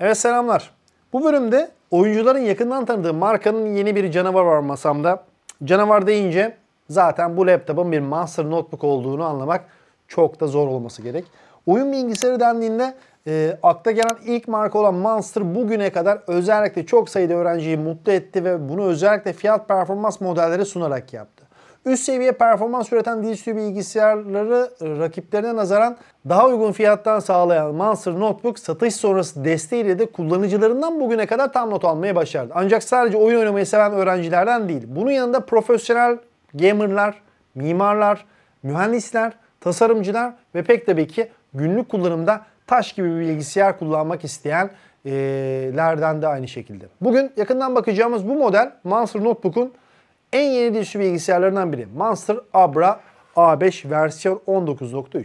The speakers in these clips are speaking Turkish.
Evet selamlar. Bu bölümde oyuncuların yakından tanıdığı markanın yeni bir canavar var masamda. Canavar deyince zaten bu laptopun bir master notebook olduğunu anlamak çok da zor olması gerek. Oyun bilgisayarı dendiğinde e, akla gelen ilk marka olan Monster bugüne kadar özellikle çok sayıda öğrenciyi mutlu etti ve bunu özellikle fiyat performans modelleri sunarak yaptı. Üst seviye performans üreten dizüstü bilgisayarları rakiplerine nazaran daha uygun fiyattan sağlayan Monster Notebook satış sonrası desteğiyle de kullanıcılarından bugüne kadar tam not almaya başardı. Ancak sadece oyun oynamayı seven öğrencilerden değil. Bunun yanında profesyonel gamerlar, mimarlar, mühendisler, tasarımcılar ve pek tabii ki günlük kullanımda taş gibi bir bilgisayar kullanmak isteyen e, lerden de aynı şekilde. Bugün yakından bakacağımız bu model Monster Notebook'un en yeni dizüstü bilgisayarlarından biri Monster Abra A5 versiyon 19.3.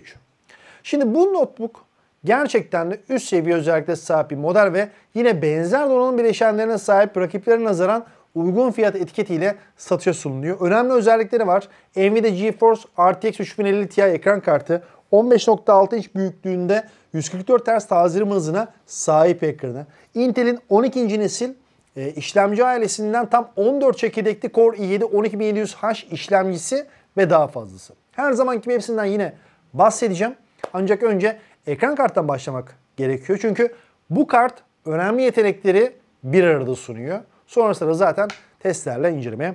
Şimdi bu notebook gerçekten de üst seviye özelliklere sahip bir model ve yine benzer donanım bileşenlerine sahip rakiplerine nazaran uygun fiyat etiketiyle satışa sunuluyor. Önemli özellikleri var. Nvidia GeForce RTX 3050 Ti ekran kartı 15.6 inç büyüklüğünde 144 Hz tazeleme hızına sahip ekranı. Intel'in 12. nesil e, işlemci ailesinden tam 14 çekirdekli Core i7-12700H işlemcisi ve daha fazlası. Her zamanki gibi hepsinden yine bahsedeceğim. Ancak önce ekran karttan başlamak gerekiyor. Çünkü bu kart önemli yetenekleri bir arada sunuyor. Sonrasında zaten testlerle incelemeye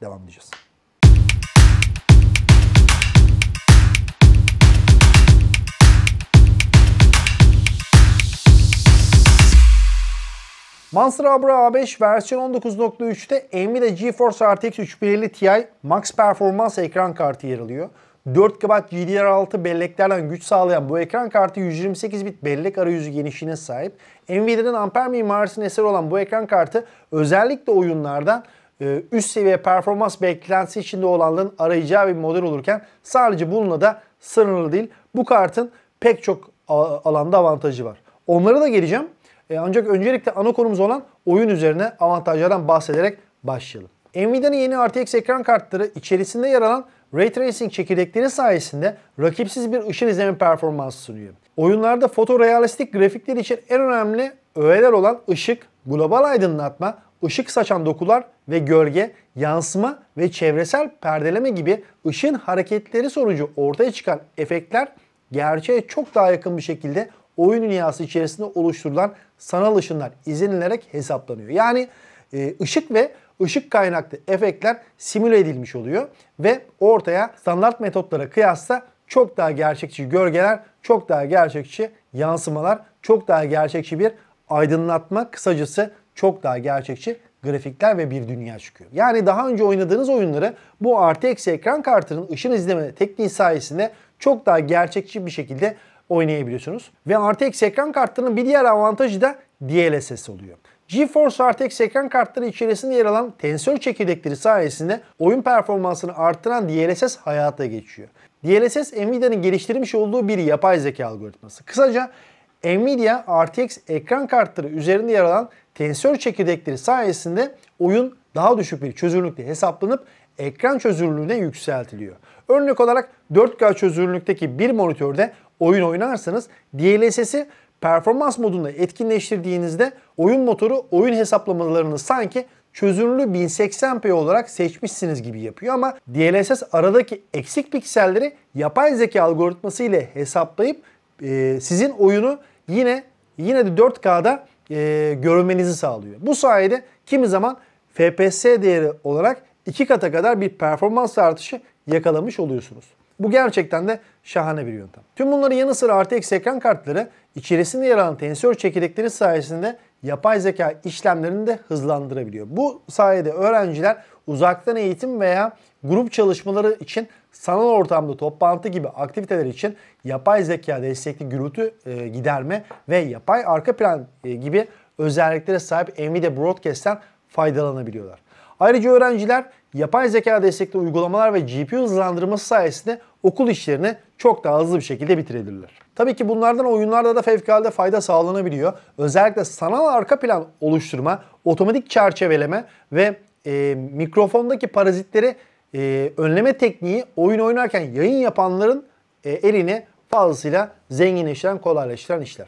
devam edeceğiz. Monster Abra A5 versiyon 19.3'te Nvidia GeForce RTX 3050 Ti Max Performans ekran kartı yer alıyor. 4 GB GDDR6 belleklerden güç sağlayan bu ekran kartı 128 bit bellek arayüzü genişliğine sahip. Nvidia'nın amper mimarisine eseri olan bu ekran kartı özellikle oyunlardan e, üst seviye performans beklentisi içinde olanların arayacağı bir model olurken sadece bununla da sınırlı değil. Bu kartın pek çok alanda avantajı var. Onlara da geleceğim. E, ancak öncelikle ana konumuz olan oyun üzerine avantajlardan bahsederek başlayalım. Nvidia'nın yeni RTX ekran kartları içerisinde yer alan Ray Tracing çekirdekleri sayesinde rakipsiz bir ışın izleme performansı sunuyor. Oyunlarda fotorealistik grafikler için en önemli öğeler olan ışık, global aydınlatma, ışık saçan dokular ve gölge, yansıma ve çevresel perdeleme gibi ışın hareketleri sonucu ortaya çıkan efektler gerçeğe çok daha yakın bir şekilde oyun dünyası içerisinde oluşturulan sanal ışınlar izlenilerek hesaplanıyor. Yani e, ışık ve ışık kaynaklı efektler simüle edilmiş oluyor ve ortaya standart metotlara kıyasla çok daha gerçekçi gölgeler, çok daha gerçekçi yansımalar, çok daha gerçekçi bir aydınlatma, kısacası çok daha gerçekçi grafikler ve bir dünya çıkıyor. Yani daha önce oynadığınız oyunları bu RTX ekran kartının ışın izleme tekniği sayesinde çok daha gerçekçi bir şekilde oynayabiliyorsunuz. Ve RTX ekran kartlarının bir diğer avantajı da DLSS oluyor. GeForce RTX ekran kartları içerisinde yer alan tensör çekirdekleri sayesinde oyun performansını artıran DLSS hayata geçiyor. DLSS Nvidia'nın geliştirmiş olduğu bir yapay zeka algoritması. Kısaca Nvidia RTX ekran kartları üzerinde yer alan tensör çekirdekleri sayesinde oyun daha düşük bir çözünürlükte hesaplanıp ekran çözünürlüğüne yükseltiliyor. Örnek olarak 4K çözünürlükteki bir monitörde oyun oynarsanız DLSS'i performans modunda etkinleştirdiğinizde oyun motoru oyun hesaplamalarını sanki çözünürlü 1080p olarak seçmişsiniz gibi yapıyor ama DLSS aradaki eksik pikselleri yapay zeka algoritması ile hesaplayıp e, sizin oyunu yine yine de 4K'da e, görmenizi sağlıyor. Bu sayede kimi zaman FPS değeri olarak iki kata kadar bir performans artışı yakalamış oluyorsunuz. Bu gerçekten de Şahane bir yöntem. Tüm bunları yanı sıra RTX ekran kartları içerisinde yer alan tensör çekirdekleri sayesinde yapay zeka işlemlerini de hızlandırabiliyor. Bu sayede öğrenciler uzaktan eğitim veya grup çalışmaları için sanal ortamda toplantı gibi aktiviteler için yapay zeka destekli gürültü e, giderme ve yapay arka plan e, gibi özelliklere sahip Nvidia Broadcast'ten faydalanabiliyorlar. Ayrıca öğrenciler yapay zeka destekli uygulamalar ve GPU hızlandırması sayesinde okul işlerini çok daha hızlı bir şekilde bitirebilirler. Tabii ki bunlardan oyunlarda da fevkalade fayda sağlanabiliyor. Özellikle sanal arka plan oluşturma, otomatik çerçeveleme ve e, mikrofondaki parazitleri e, önleme tekniği oyun oynarken yayın yapanların e, elini fazlasıyla zenginleştiren, kolaylaştıran işler.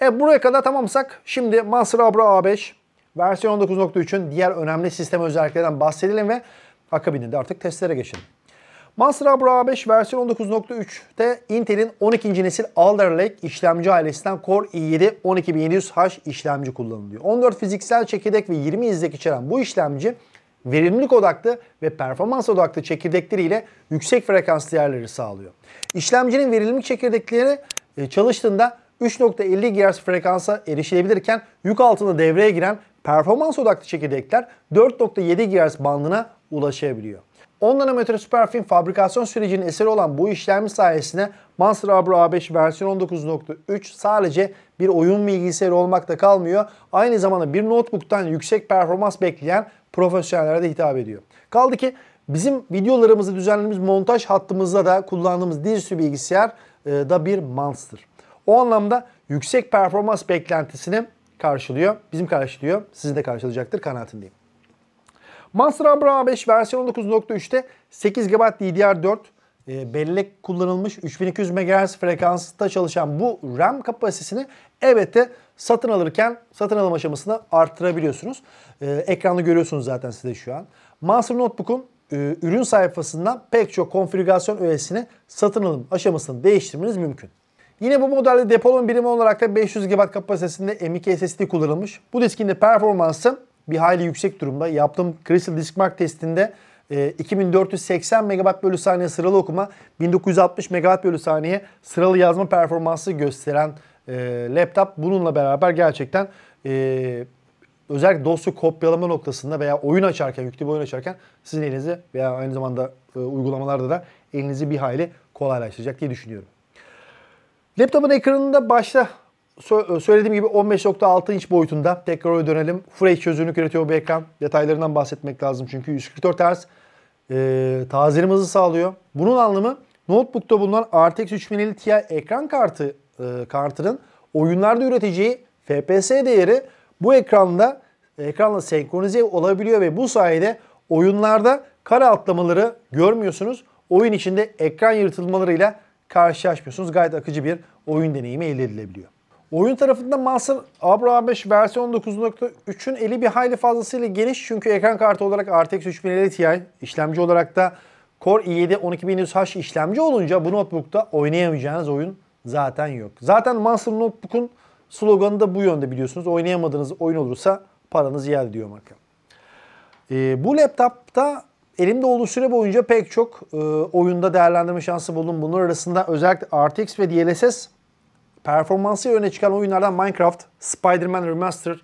Evet buraya kadar tamamsak şimdi Master Abra A5 Versiyon 19.3'ün diğer önemli sistem özelliklerinden bahsedelim ve akabinde de artık testlere geçelim. Master Abra 5 versiyon 19.3'te Intel'in 12. nesil Alder Lake işlemci ailesinden Core i7 12700H işlemci kullanılıyor. 14 fiziksel çekirdek ve 20 izlek içeren bu işlemci verimlilik odaklı ve performans odaklı çekirdekleriyle yüksek frekanslı yerleri sağlıyor. İşlemcinin verimlilik çekirdekleri e, çalıştığında 3.50 GHz frekansa erişilebilirken yük altında devreye giren Performans odaklı çekirdekler 4.7 GHz bandına ulaşabiliyor. 10 nanometre süperfin fabrikasyon sürecinin eseri olan bu işlemci sayesinde Monster Abra A5 versiyon 19.3 sadece bir oyun bilgisayarı olmakta kalmıyor. Aynı zamanda bir notebook'tan yüksek performans bekleyen profesyonellere de hitap ediyor. Kaldı ki bizim videolarımızı düzenlediğimiz montaj hattımızda da kullandığımız dizüstü bilgisayar e, da bir Monster. O anlamda yüksek performans beklentisini karşılıyor. Bizim karşılıyor. Sizin de karşılayacaktır kanaatindeyim. Monster Abra 5 versiyon 19.3'te 8 GB DDR4 e, bellek kullanılmış 3200 MHz frekansta çalışan bu RAM kapasitesini evete satın alırken satın alım aşamasında arttırabiliyorsunuz. E, ekranda görüyorsunuz zaten size şu an. Monster Notebook'un e, ürün sayfasından pek çok konfigürasyon öğesini satın alım aşamasını değiştirmeniz mümkün. Yine bu modelde depolama birimi olarak da 500 GB kapasitesinde M.2 SSD kullanılmış. Bu diskin de performansı bir hayli yüksek durumda. Yaptığım Crystal Disk Mark testinde 2480 e, MB bölü saniye sıralı okuma, 1960 MB bölü saniye sıralı yazma performansı gösteren e, laptop bununla beraber gerçekten e, özellikle dosya kopyalama noktasında veya oyun açarken, yüklü bir oyun açarken sizin elinizi veya aynı zamanda uygulamalarda da elinizi bir hayli kolaylaştıracak diye düşünüyorum. Laptopun ekranında başta e, söylediğim gibi 15.6 inç boyutunda tekrar oraya dönelim. Full HD çözünürlük üretiyor bu ekran. Detaylarından bahsetmek lazım çünkü 144 Hz e, tazelim hızı sağlıyor. Bunun anlamı notebook'ta bulunan RTX 3050 Ti ekran kartı e, kartının oyunlarda üreteceği FPS değeri bu ekranda ekranla senkronize olabiliyor ve bu sayede oyunlarda kara atlamaları görmüyorsunuz. Oyun içinde ekran yırtılmalarıyla karşılaşmıyorsunuz. Gayet akıcı bir oyun deneyimi elde edilebiliyor. Oyun tarafında Monster Abra A5 versiyon 9.3'ün eli bir hayli fazlasıyla geniş çünkü ekran kartı olarak RTX 3050 Ti, işlemci olarak da Core i7 12100H işlemci olunca bu notebook'ta oynayamayacağınız oyun zaten yok. Zaten Monster Notebook'un sloganı da bu yönde biliyorsunuz. Oynayamadığınız oyun olursa paranız yer diyor marka. Ee, bu laptopta Elimde olduğu süre boyunca pek çok e, oyunda değerlendirme şansı buldum. Bunlar arasında özellikle RTX ve DLSS performansı öne çıkan oyunlardan Minecraft, Spider-Man Remastered,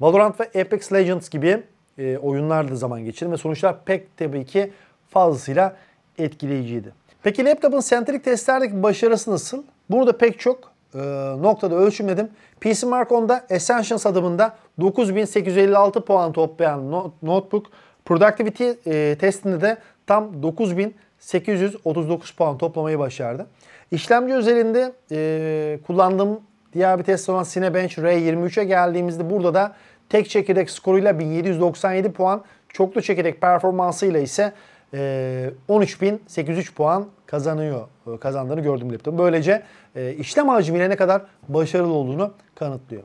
Valorant ve Apex Legends gibi e, oyunlarda zaman geçirdim ve sonuçlar pek tabii ki fazlasıyla etkileyiciydi. Peki laptopun sentrik testlerdeki başarısı nasıl? Bunu da pek çok e, noktada ölçümledim. PC Mark 10'da Essentials adımında 9856 puan toplayan notebook Productivity e, testinde de tam 9839 puan toplamayı başardı. İşlemci özelinde e, kullandığım diğer bir test olan Cinebench R23'e geldiğimizde burada da tek çekirdek skoruyla 1797 puan, çoklu çekirdek performansıyla ise e, 13.803 puan kazanıyor, kazandığını gördüm laptop. Böylece e, işlem hacmiyle ne kadar başarılı olduğunu kanıtlıyor.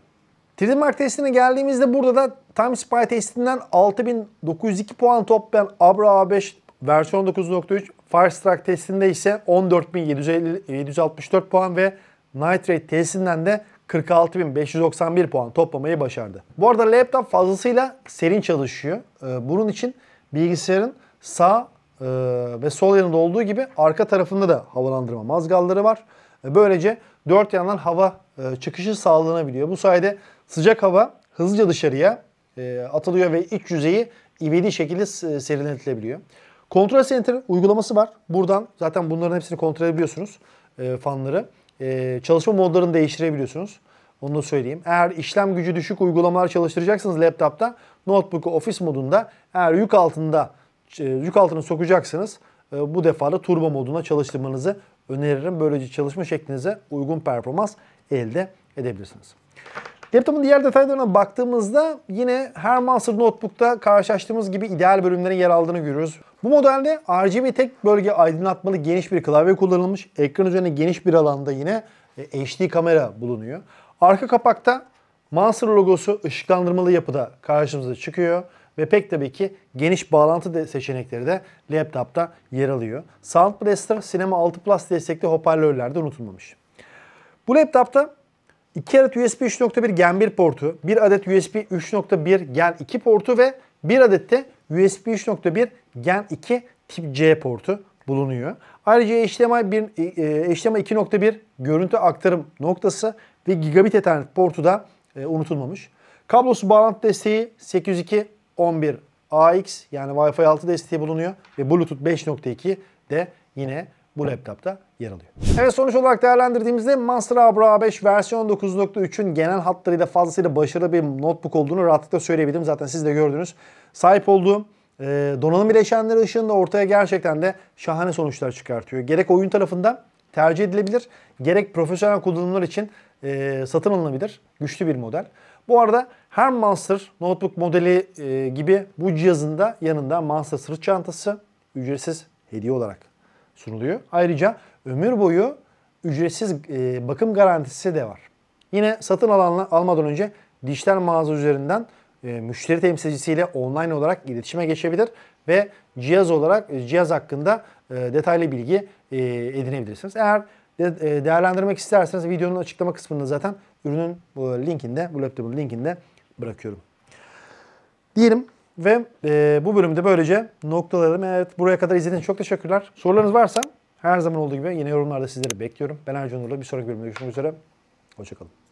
3D testine geldiğimizde burada da Time Spy testinden 6902 puan toplayan Abra A5 versiyon 9.3 Firestrike testinde ise 14.764 puan ve Night Rate testinden de 46.591 puan toplamayı başardı. Bu arada laptop fazlasıyla serin çalışıyor. Ee, bunun için bilgisayarın sağ e, ve sol yanında olduğu gibi arka tarafında da havalandırma mazgalları var. Böylece dört yandan hava e, çıkışı sağlanabiliyor. Bu sayede sıcak hava hızlıca dışarıya e, atılıyor ve iç yüzeyi ivedi şekilde e, serinletilebiliyor. Kontrol Center uygulaması var. Buradan zaten bunların hepsini kontrol edebiliyorsunuz fanları. çalışma modlarını değiştirebiliyorsunuz. Onu da söyleyeyim. Eğer işlem gücü düşük uygulamalar çalıştıracaksınız laptopta, notebook'u ofis modunda eğer yük altında yük altına sokacaksınız. bu defa da turbo moduna çalıştırmanızı öneririm. Böylece çalışma şeklinize uygun performans elde edebilirsiniz. Laptopun diğer detaylarına baktığımızda yine her Monster Notebook'ta karşılaştığımız gibi ideal bölümlerin yer aldığını görüyoruz. Bu modelde RGB tek bölge aydınlatmalı geniş bir klavye kullanılmış. Ekran üzerine geniş bir alanda yine e, HD kamera bulunuyor. Arka kapakta Monster logosu ışıklandırmalı yapıda karşımıza çıkıyor ve pek tabii ki geniş bağlantı de seçenekleri de laptopta yer alıyor. Sound Blaster Cinema 6 Plus destekli hoparlörler de unutulmamış. Bu laptopta 2 adet USB 3.1 Gen 1 portu, 1 adet USB 3.1 Gen 2 portu ve 1 adet de USB 3.1 Gen 2 tip C portu bulunuyor. Ayrıca HDMI, 1, HDMI 2.1 görüntü aktarım noktası ve gigabit ethernet portu da e, unutulmamış. Kablosu bağlantı desteği 802 11 AX yani Wi-Fi 6 desteği bulunuyor ve Bluetooth 5.2 de yine bu laptopta yer alıyor. Evet sonuç olarak değerlendirdiğimizde Monster Abra 5 versiyon 9.3'ün genel hatlarıyla fazlasıyla başarılı bir notebook olduğunu rahatlıkla söyleyebilirim. Zaten siz de gördünüz. Sahip olduğum e, donanım bileşenleri ışığında ortaya gerçekten de şahane sonuçlar çıkartıyor. Gerek oyun tarafında tercih edilebilir, gerek profesyonel kullanımlar için e, satın alınabilir. Güçlü bir model. Bu arada her Monster notebook modeli e, gibi bu cihazın da yanında Monster sırt çantası ücretsiz hediye olarak sunuluyor. Ayrıca ömür boyu ücretsiz e, bakım garantisi de var. Yine satın alanla, almadan önce dijital mağaza üzerinden e, müşteri temsilcisiyle online olarak iletişime geçebilir ve cihaz olarak e, cihaz hakkında e, detaylı bilgi e, edinebilirsiniz. Eğer de, e, değerlendirmek isterseniz videonun açıklama kısmında zaten ürünün linkinde, bu laptopun linkinde bırakıyorum. Diyelim ve e, bu bölümde böylece noktalarım. Evet buraya kadar izlediğiniz çok teşekkürler. Sorularınız varsa her zaman olduğu gibi yine yorumlarda sizleri bekliyorum. Ben Ercan Uğur'la bir sonraki bölümde görüşmek üzere. Hoşçakalın.